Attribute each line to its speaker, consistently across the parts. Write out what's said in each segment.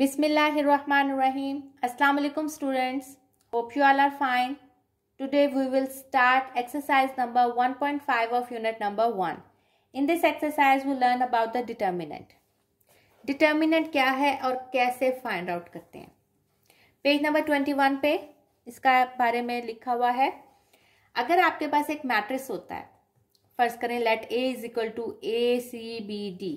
Speaker 1: बिसमिल्लाहमान रहीम अस्सलाम वालेकुम students hope you all are fine today we will start exercise number 1.5 of unit number one in this exercise we learn about the determinant determinant क्या है और कैसे find out करते हैं पेज नंबर ट्वेंटी वन पे इसका बारे में लिखा हुआ है अगर आपके पास एक मैट्रिक्स होता है फर्स्ट करें let A is equal to A C B D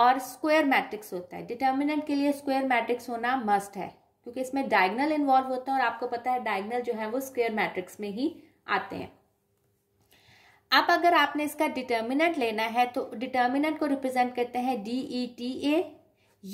Speaker 1: और स्क्वायर मैट्रिक्स होता है डिटर्मिनेंट के लिए स्क्वायर मैट्रिक्स होना मस्ट है क्योंकि इसमें डायगनल इन्वॉल्व होता है और आपको पता है डायगनल जो है वो स्क्वेयर मैट्रिक्स में ही आते हैं अब अगर आपने इसका डिटर्मिनेंट लेना है तो डिटर्मिनेंट को रिप्रेजेंट करते हैं डी ई टी ए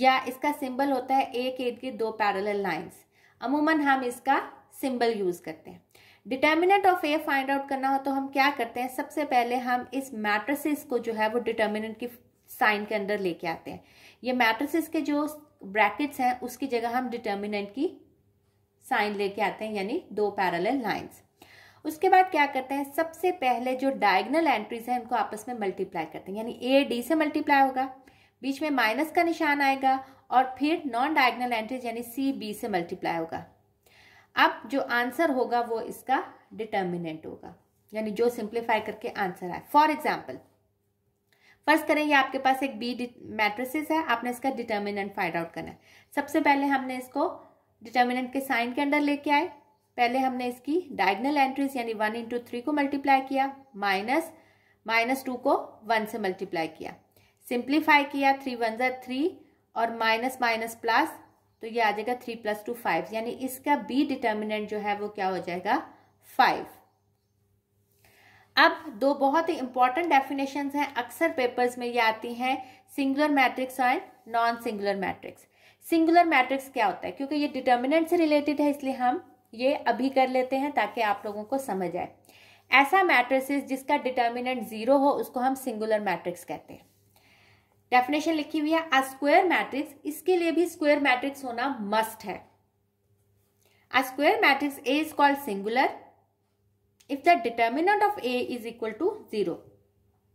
Speaker 1: या इसका सिंबल होता है एक के के दो पैरल लाइन्स अमूमन हम इसका सिंबल यूज करते हैं determinant of A find out करना हो तो हम क्या करते हैं सबसे पहले हम इस मैट्रिसेस को जो है वो डिटर्मिनेंट की साइन के अंदर लेके आते हैं ये मैट्रिसेस के जो ब्रैकेट्स हैं उसकी जगह हम डिटर्मिनेंट की साइन लेके आते हैं यानी दो पैरल लाइन्स उसके बाद क्या करते हैं सबसे पहले जो डायगनल एंट्रीज हैं उनको आपस में मल्टीप्लाई करते हैं यानी ए डी से मल्टीप्लाई होगा बीच में माइनस का निशान आएगा और फिर नॉन डायगनल एंट्रीज यानी सी बी से मल्टीप्लाई होगा अब जो आंसर होगा वो इसका डिटर्मिनेंट होगा यानी जो सिंप्लीफाई करके आंसर आए फॉर एग्जाम्पल फर्स्ट करें ये आपके पास एक बी मैट्रिसेस है आपने इसका डिटर्मिनेंट फाइंड आउट करना है सबसे पहले हमने इसको डिटर्मिनेंट के साइन के अंडर लेके आए पहले हमने इसकी डायगनल एंट्रीज यानी वन इंटू थ्री को मल्टीप्लाई किया माइनस माइनस टू को वन से मल्टीप्लाई किया सिंप्लीफाई किया थ्री वन जर थ्री और माइनस माइनस प्लस तो ये आ जाएगा थ्री प्लस टू फाइव यानी इसका बी डिटर्मिनेंट जो है वो क्या हो जाएगा फाइव अब दो बहुत ही इंपॉर्टेंट डेफिनेशन हैं अक्सर पेपर्स में ये आती हैं सिंगुलर मैट्रिक्स और non singular matrix singular matrix क्या होता है क्योंकि ये डिटर्मिनेंट से रिलेटेड है इसलिए हम ये अभी कर लेते हैं ताकि आप लोगों को समझ आए ऐसा मैट्रिक्स जिसका डिटर्मिनेंट जीरो हो उसको हम सिंगुलर मैट्रिक्स कहते हैं डेफिनेशन लिखी हुई है अ स्क्वेयर मैट्रिक्स इसके लिए भी स्क्वेयर मैट्रिक्स होना मस्ट है a square matrix A is called singular if the determinant of A is equal to zero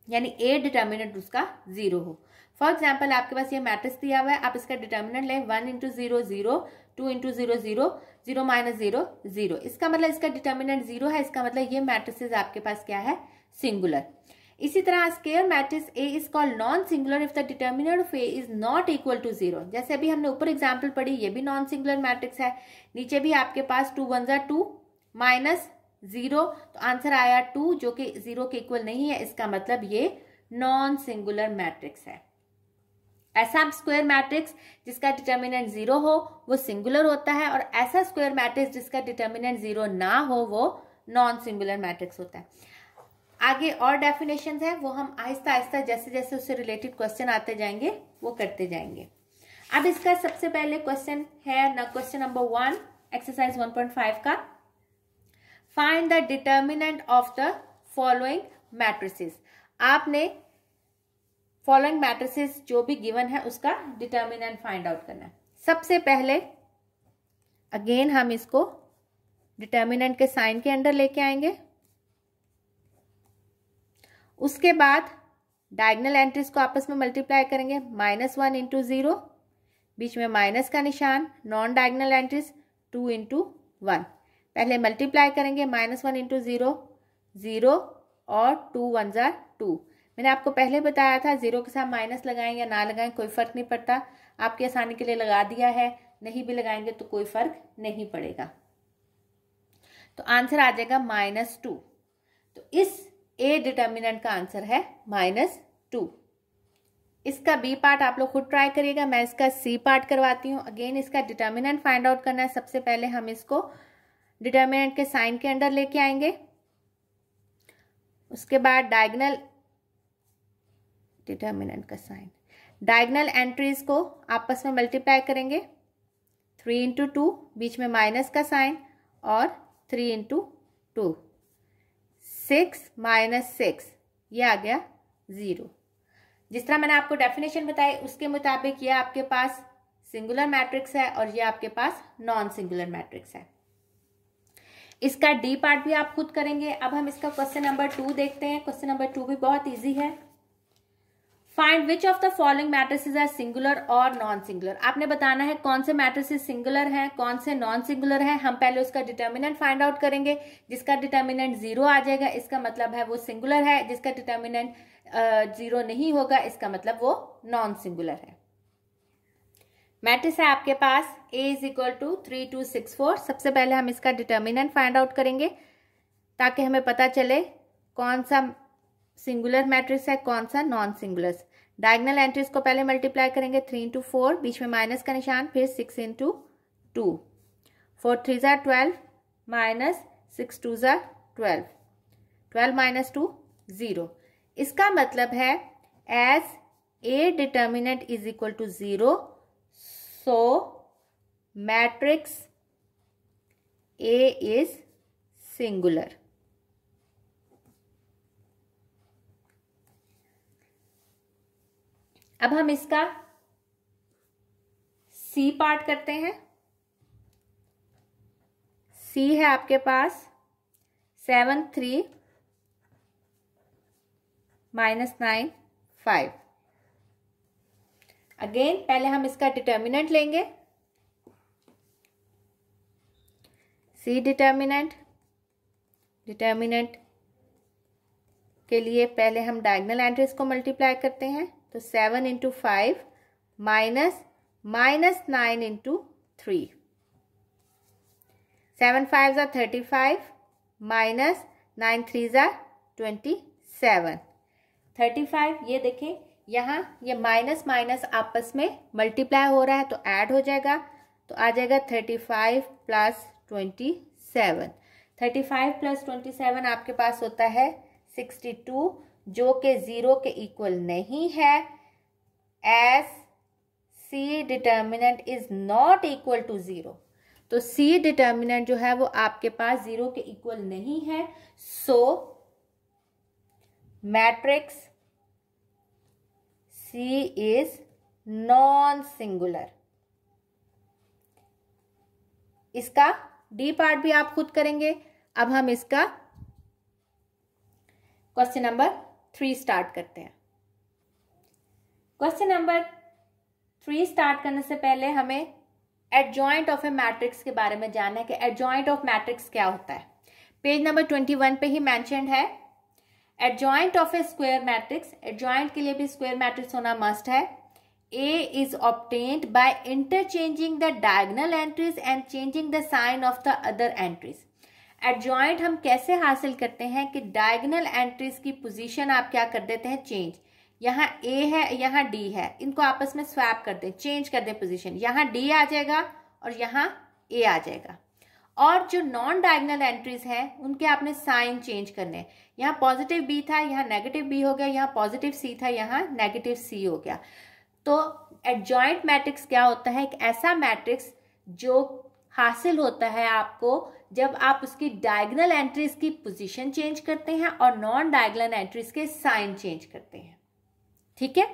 Speaker 1: यानी ए डिटर्मिनेंट उसका जीरो हो फॉर एग्जाम्पल आपके पास ये मैट्रिक्स दिया हुआ है आप इसका डिटर्मिनेंट लें one into zero zero two into zero zero zero minus zero zero इसका मतलब इसका डिटर्मिनेंट जीरो है इसका मतलब ये मैट्रिसेस आपके पास क्या है सिंगुलर इसी तरह square matrix A is called non singular if the determinant of A is not equal to zero जैसे अभी हमने ऊपर एग्जाम्पल पढ़ी ये भी नॉन सिंगुलर मैट्रिक्स है नीचे भी आपके पास टू वन जो टू माइनस जीरो तो आंसर आया टू जो कि जीरो के इक्वल नहीं है इसका मतलब ये नॉन सिंगुलर मैट्रिक्स है ऐसा स्क्वायर मैट्रिक्स जिसका डिटर्मिनेंट जीरो हो वो सिंगुलर होता है और ऐसा स्क्वायर मैट्रिक्स जिसका डिटर्मिनेंट जीरो ना हो वो नॉन सिंगुलर मैट्रिक्स होता है आगे और डेफिनेशन है वो हम आहिस्ता आहिस्ता जैसे जैसे उससे रिलेटेड क्वेश्चन आते जाएंगे वो करते जाएंगे अब इसका सबसे पहले क्वेश्चन है ना question number one exercise five का find the determinant of the following matrices आपने फॉलोइंग मैट्रिसेस जो भी गिवन है उसका डिटर्मिनेंट फाइंड आउट करना है सबसे पहले अगेन हम इसको डिटर्मिनेंट के साइन के अंडर लेके आएंगे उसके बाद डायगनल एंट्रीज को आपस में मल्टीप्लाई करेंगे माइनस वन इंटू ज़ीरो बीच में माइनस का निशान non diagonal entries two into one पहले मल्टीप्लाई करेंगे minus one into zero zero और टू वन ज़ार टू मैंने आपको पहले बताया था ज़ीरो के साथ माइनस लगाएं या ना लगाएं कोई फ़र्क नहीं पड़ता आपकी आसानी के लिए लगा दिया है नहीं भी लगाएंगे तो कोई फ़र्क नहीं पड़ेगा तो आंसर आ जाएगा माइनस टू तो इस ए डिटर्मिनेंट का आंसर है माइनस टू इसका बी पार्ट आप लोग खुद ट्राई करिएगा मैं इसका सी पार्ट करवाती हूँ अगेन इसका डिटर्मिनेंट फाइंड आउट करना है सबसे पहले हम इसको डिटर्मिनेंट के साइन के अंडर लेके आएंगे उसके बाद डायगनल डिटर्मिनेंट का साइन डायगनल एंट्रीज को आपस में मल्टीप्लाई करेंगे थ्री इंटू टू बीच में माइनस का साइन और three into two six minus six ये आ गया ज़ीरो जिस तरह मैंने आपको डेफिनेशन बताई उसके मुताबिक ये आपके पास सिंगुलर मैट्रिक्स है और ये आपके पास नॉन सिंगुलर मैट्रिक्स है इसका डी पार्ट भी आप खुद करेंगे अब हम इसका क्वेश्चन नंबर टू देखते हैं क्वेश्चन नंबर टू भी बहुत इजी है find which of the following matrices are singular और नॉन सिंगुलर आपने बताना है कौन से मैट्रिसेज सिंगुलर हैं कौन से नॉन सिंगुलर हैं हम पहले उसका डिटर्मिनेंट फाइंड आउट करेंगे जिसका डिटर्मिनेंट जीरो आ जाएगा इसका मतलब है वो सिंगुलर है जिसका डिटर्मिनेंट जीरो नहीं होगा इसका मतलब वो नॉन सिंगुलर है मैट्रिक्स है आपके पास A is equal to three two six four सबसे पहले हम इसका डिटर्मिनेंट फाइंड आउट करेंगे ताकि हमें पता चले कौन सा सिंगुलर मैट्रिक्स है कौन सा नॉन सिंगुलर डायगनल एंट्रीज को पहले मल्टीप्लाई करेंगे थ्री इंटू फोर बीच में माइनस का निशान फिर six into two four three are twelve minus six two are twelve twelve minus two zero इसका मतलब है as A determinant is equal to zero so matrix a is singular अब हम इसका सी पार्ट करते हैं सी है आपके पास seven three minus nine five again पहले हम इसका डिटर्मिनेंट लेंगे सी डिटर्मिनेंट डिटर्मिनेंट के लिए पहले हम डायगनल एंट्रीज को मल्टीप्लाई करते हैं तो seven into five minus minus nine into three seven five are thirty five minus nine three are twenty seven thirty five ये देखें यहाँ ये माइनस माइनस आपस में मल्टीप्लाई हो रहा है तो ऐड हो जाएगा तो आ जाएगा thirty five plus twenty seven thirty five plus twenty seven आपके पास होता है सिक्सटी टू जो कि ज़ीरो के इक्वल नहीं है as C determinant is not equal to zero तो सी डिटर्मिनेंट जो है वो आपके पास ज़ीरो के इक्वल नहीं है so matrix C is non singular इसका डी पार्ट भी आप खुद करेंगे अब हम इसका क्वेश्चन नंबर थ्री स्टार्ट करते हैं क्वेश्चन नंबर थ्री स्टार्ट करने से पहले हमें एडजॉइंट ऑफ ए मैट्रिक्स के बारे में जानना है कि एडजॉइंट ऑफ मैट्रिक्स क्या होता है पेज नंबर ट्वेंटी वन पे ही मैंशनड है adjoint of a square matrix adjoint के लिए भी स्क्वेयर मैट्रिक्स होना मस्ट है A is obtained by interchanging the diagonal entries and changing the sign of the other entries adjoint हम कैसे हासिल करते हैं कि डायगनल एंट्रीज की पोजिशन आप क्या कर देते हैं चेंज यहाँ ए है यहाँ डी है इनको आपस में स्वैप कर दें चेंज कर दें पोजिशन यहाँ डी आ जाएगा और यहाँ ए आ जाएगा और जो नॉन डायगनल एंट्रीज हैं उनके आपने साइन चेंज करने हैं यहाँ पॉजिटिव बी था यहाँ नेगेटिव बी हो गया यहाँ पॉजिटिव सी था यहाँ नेगेटिव सी हो गया तो एडजॉइंट मैट्रिक्स क्या होता है एक ऐसा मैट्रिक्स जो हासिल होता है आपको जब आप उसकी डायगनल एंट्रीज की पोजीशन चेंज करते हैं और नॉन डायगनल एंट्रीज के साइन चेंज करते हैं ठीक है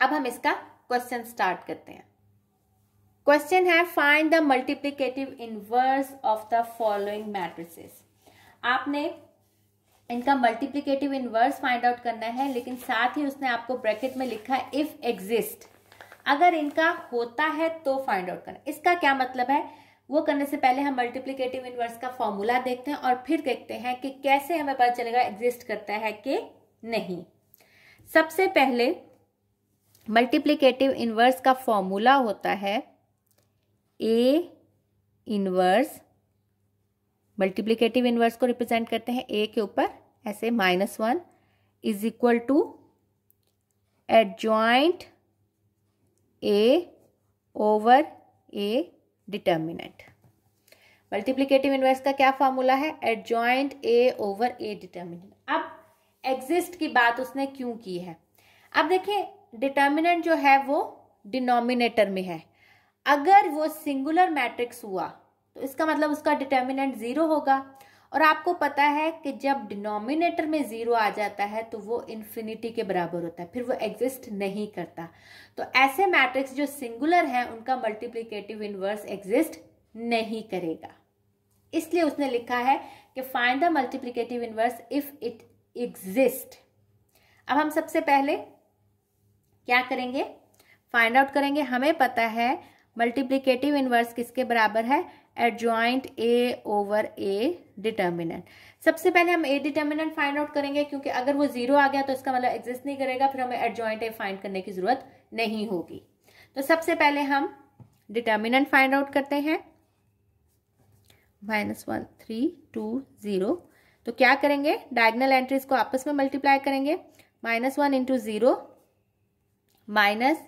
Speaker 1: अब हम इसका क्वेश्चन स्टार्ट करते हैं क्वेश्चन है find the multiplicative inverse of the following matrices आपने इनका मल्टीप्लीकेटिव इनवर्स फाइंड आउट करना है लेकिन साथ ही उसने आपको ब्रैकेट में लिखा है इफ एग्जिस्ट अगर इनका होता है तो फाइंड आउट करना इसका क्या मतलब है वो करने से पहले हम मल्टीप्लीकेटिव इनवर्स का फॉर्मूला देखते हैं और फिर देखते हैं कि कैसे हमें पता चलेगा एग्जिस्ट करता है कि नहीं सबसे पहले मल्टीप्लीकेटिव इनवर्स का फॉर्मूला होता है ए इनवर्स मल्टीप्लीकेटिव इनवर्स को रिप्रेजेंट करते हैं ए के ऊपर ऐसे minus one is equal to adjoint A over A determinant multiplicative inverse का क्या फॉर्मूला है adjoint A over A determinant अब एग्जिस्ट की बात उसने क्यों की है अब देखिए डिटर्मिनेंट जो है वो डिनोमिनेटर में है अगर वो सिंगुलर मैट्रिक्स हुआ तो इसका मतलब उसका डिटर्मिनेंट ज़ीरो होगा और आपको पता है कि जब डिनोमिनेटर में ज़ीरो आ जाता है तो वो इन्फिनिटी के बराबर होता है फिर वो एग्जिस्ट नहीं करता तो ऐसे मैट्रिक्स जो सिंगुलर हैं उनका मल्टीप्लीकेटिव इनवर्स एग्जिस्ट नहीं करेगा इसलिए उसने लिखा है कि find the multiplicative inverse if it exist अब हम सबसे पहले क्या करेंगे फाइंड आउट करेंगे हमें पता है मल्टीप्लीकेटिव इनवर्स किसके बराबर है adjoint A over A determinant सबसे पहले हम ए डिटर्मिनेंट फाइंड आउट करेंगे क्योंकि अगर वो जीरो आ गया तो इसका मतलब एग्जिस्ट नहीं करेगा फिर हमें एडजॉइंट ए फाइंड करने की जरूरत नहीं होगी तो सबसे पहले हम डिटर्मिनेंट फाइंड आउट करते हैं minus one three two zero तो क्या करेंगे डायगनल एंट्रीज को आपस में मल्टीप्लाई करेंगे minus one into zero minus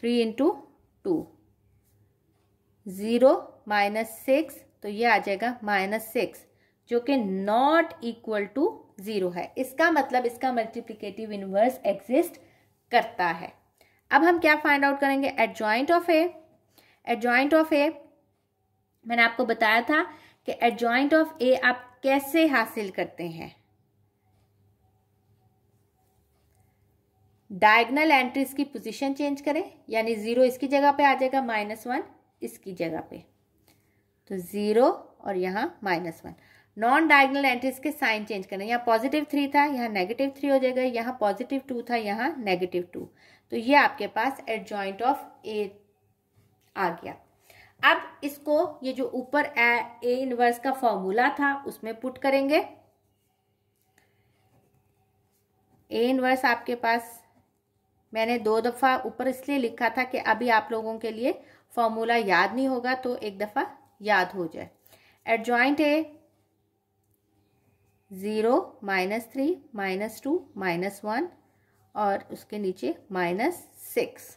Speaker 1: three into two zero minus six तो ये आ जाएगा माइनस सिक्स जो कि नॉट इक्वल टू ज़ीरो है इसका मतलब इसका मल्टीप्लीकेटिव इन्वर्स एग्जिस्ट करता है अब हम क्या फाइंड आउट करेंगे adjoint of A adjoint of A मैंने आपको बताया था कि एट ज्वाइंट ऑफ ए आप कैसे हासिल करते हैं डायगनल एंट्रीज की पोजीशन चेंज करें यानी ज़ीरो इसकी जगह पे आ जाएगा माइनस वन इसकी जगह पे तो ज़ीरो और यहाँ minus one non diagonal entries के साइन चेंज करना यहाँ पॉजिटिव थ्री था यहाँ नेगेटिव थ्री हो जाएगा यहाँ पॉजिटिव टू था यहाँ नेगेटिव टू तो ये आपके पास एट ज्वाइंट ऑफ ए आ गया अब इसको ये जो ऊपर ए इनवर्स का फॉर्मूला था उसमें पुट करेंगे ए इनवर्स आपके पास मैंने दो दफ़ा ऊपर इसलिए लिखा था कि अभी आप लोगों के लिए फॉर्मूला याद नहीं होगा तो एक दफ़ा याद हो जाए adjoint A zero minus three minus two minus one और उसके नीचे माइनस सिक्स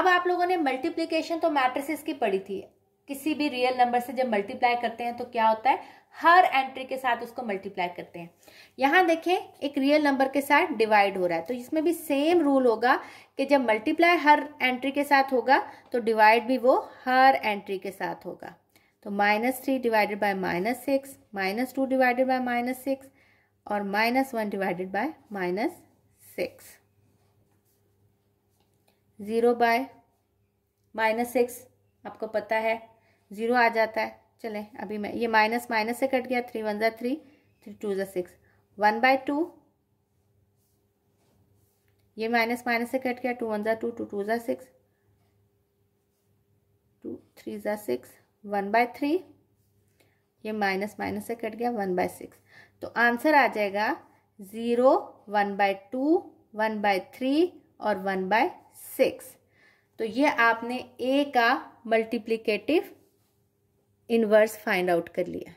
Speaker 1: अब आप लोगों ने मल्टीप्लीकेशन तो मैट्रिसेस की पढ़ी थी किसी भी रियल नंबर से जब मल्टीप्लाई करते हैं तो क्या होता है हर एंट्री के साथ उसको मल्टीप्लाई करते हैं यहाँ देखें एक रियल नंबर के साथ डिवाइड हो रहा है तो इसमें भी सेम रूल होगा कि जब मल्टीप्लाई हर एंट्री के साथ होगा तो डिवाइड भी वो हर एंट्री के साथ होगा तो minus three divided by minus six minus two divided by minus six और minus one divided by minus six zero by minus six आपको पता है ज़ीरो आ जाता है चले अभी मैं ये माइनस माइनस से कट गया three one are three three two are six one by two ये माइनस माइनस से कट गया two one are two two two are six two three are six one by three ये माइनस माइनस से कट गया वन बाय सिक्स तो answer आ जाएगा zero one by two one by three और वन बाय सिक्स तो ये आपने ए का मल्टीप्लीकेटिव इनवर्स फाइंड आउट कर लिया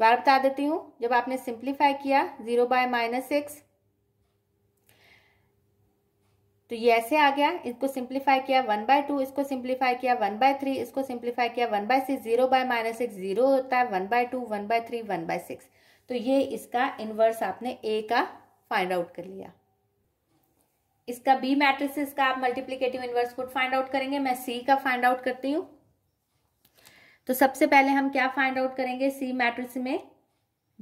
Speaker 1: बार बता देती हूं जब आपने सिंप्लीफाई किया जीरो बाय माइनस सिक्स तो ये ऐसे आ गया इसको सिंप्लीफाई किया वन बाय टू इसको सिंप्लीफाई किया वन बाय थ्री इसको सिंप्लीफाई किया one by six zero by minus six zero होता है one by two one by three one by six तो ये इसका इनवर्स आपने ए का फाइंड आउट कर लिया इसका बी मैट्रिसेस का आप मल्टीप्लीकेटिव इनवर्स कोड फाइंड आउट करेंगे मैं सी का फाइंड आउट करती हूँ तो सबसे पहले हम क्या फाइंड आउट करेंगे सी मैट्रिक्स में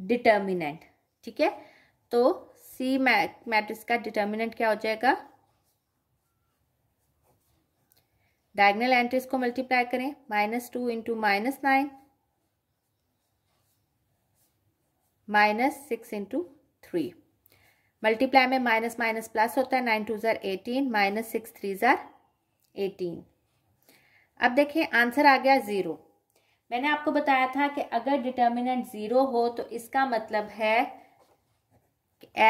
Speaker 1: डिटर्मिनेंट ठीक है तो सी मैट्रिक्स का डिटर्मिनेंट क्या हो जाएगा डायगनल एंट्रीज को मल्टीप्लाई करें minus two into minus nine minus six into three multiply में माइनस माइनस प्लस होता है nine two are eighteen minus six three are eighteen अब देखिए आंसर आ गया ज़ीरो मैंने आपको बताया था कि अगर डिटर्मिनेंट ज़ीरो हो तो इसका मतलब है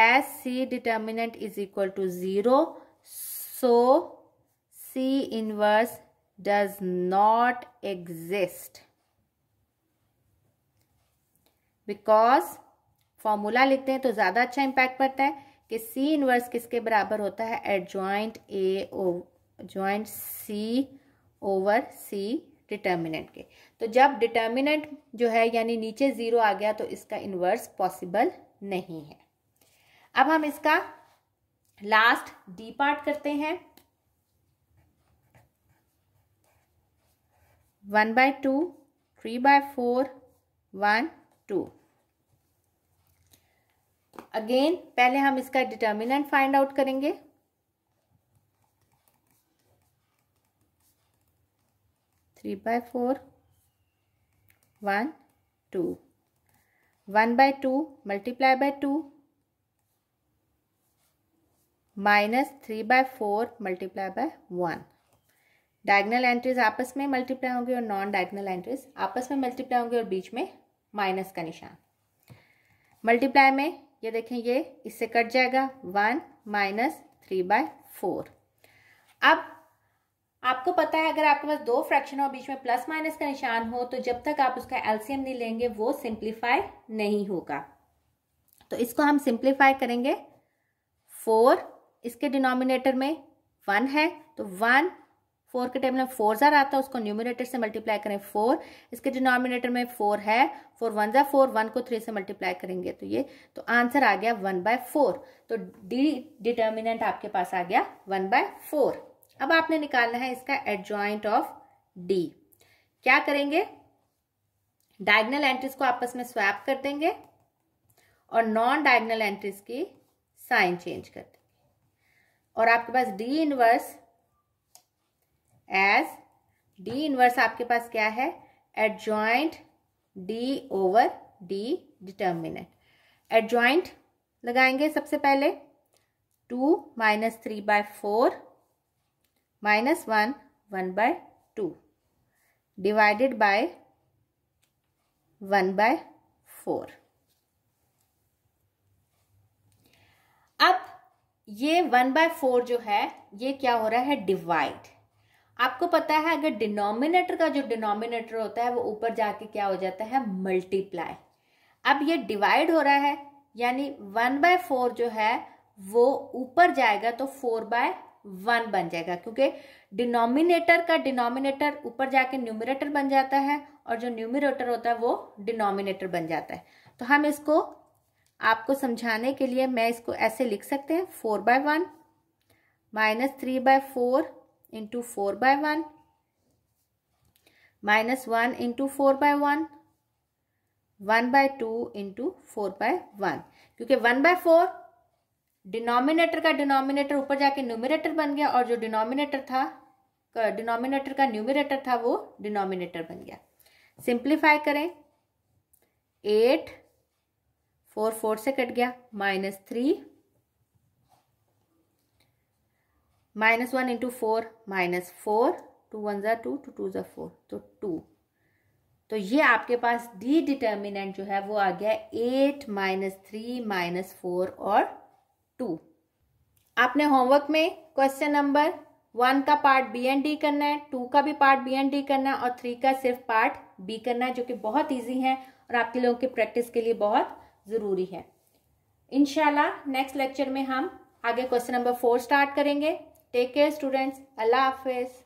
Speaker 1: as C determinant is equal to zero so C inverse does not exist because formula लिखते हैं तो ज़्यादा अच्छा इंपैक्ट पड़ता है कि सी इनवर्स किसके बराबर होता है adjoint A joint C over C determinant के तो जब डिटर्मिनेंट जो है यानी नीचे ज़ीरो आ गया तो इसका इन्वर्स पॉसिबल नहीं है अब हम इसका लास्ट डी पार्ट करते हैं one by two three by four one two again पहले हम इसका डिटर्मिनेंट फाइंड आउट करेंगे three by four one two one by two multiply by two minus three by four multiply by one diagonal entries आपस में multiply होंगे और non diagonal entries आपस में मल्टीप्लाई होंगे और बीच में माइनस का निशान मल्टीप्लाई में ये देखें ये इससे कट जाएगा one minus three by four अब आपको पता है अगर आपके पास दो फ्रैक्शन हो बीच में प्लस माइनस का निशान हो तो जब तक आप उसका एलसीएम नहीं लेंगे वो सिंप्लीफाई नहीं होगा तो इसको हम सिंप्लीफाई करेंगे फोर इसके डिनोमिनेटर में वन है तो वन फोर के टेबल में फोर जार आता है उसको न्यूमिनेटर से मल्टीप्लाई करें फोर इसके डिनोमिनेटर में फोर है four one are four one को थ्री से मल्टीप्लाई करेंगे तो ये तो आंसर आ गया वन बाय फोर तो डी डिटर्मिनेंट आपके पास आ गया वन बाय फोर अब आपने निकालना है इसका एडजॉइंट ऑफ डी क्या करेंगे डायगनल एंट्रीज को आपस में स्वैप कर देंगे और नॉन डायग्नल एंट्रीज की साइन चेंज कर देंगे और आपके पास D inverse as D inverse आपके पास क्या है adjoint D over D determinant adjoint लगाएंगे सबसे पहले two minus three by four minus one one by two divided by one by four अब ये वन बाय फोर जो है ये क्या हो रहा है डिवाइड आपको पता है अगर डिनोमिनेटर का जो डिनोमिनेटर होता है वो ऊपर जाके क्या हो जाता है मल्टीप्लाई अब ये डिवाइड हो रहा है यानी वन बाय फोर जो है वो ऊपर जाएगा तो फोर बाय वन बन जाएगा क्योंकि डिनोमिनेटर का डिनोमिनेटर ऊपर जाके न्यूमिनेटर बन जाता है और जो न्यूमिनेटर होता है वो डिनोमिनेटर बन जाता है तो हम इसको आपको समझाने के लिए मैं इसको ऐसे लिख सकते हैं four by one minus three by four into four by one minus one into four by one one by two into four by one क्योंकि वन बाय फोर डिनोमिनेटर का डिनोमिनेटर ऊपर जाके न्यूमिनेटर बन गया और जो डिनोमिनेटर था denominator का न्यूमिनेटर था वो डिनोमिनेटर बन गया सिंप्लीफाई करें एट फोर फोर से कट गया minus three minus one into four minus four two one जो two two two are four तो टू तो ये आपके पास डी डिटर्मिनेंट जो है वो आ गया eight minus three minus four और टू आपने होमवर्क में क्वेश्चन नंबर वन का पार्ट बी एंड डी करना है टू का भी पार्ट बी एंड डी करना है और थ्री का सिर्फ पार्ट बी करना है जो कि बहुत ईजी है और आपके लोगों की प्रैक्टिस के लिए बहुत ज़रूरी है इनशाला नेक्स्ट लेक्चर में हम आगे क्वेश्चन नंबर फोर स्टार्ट करेंगे Take care students. Allah Hafiz.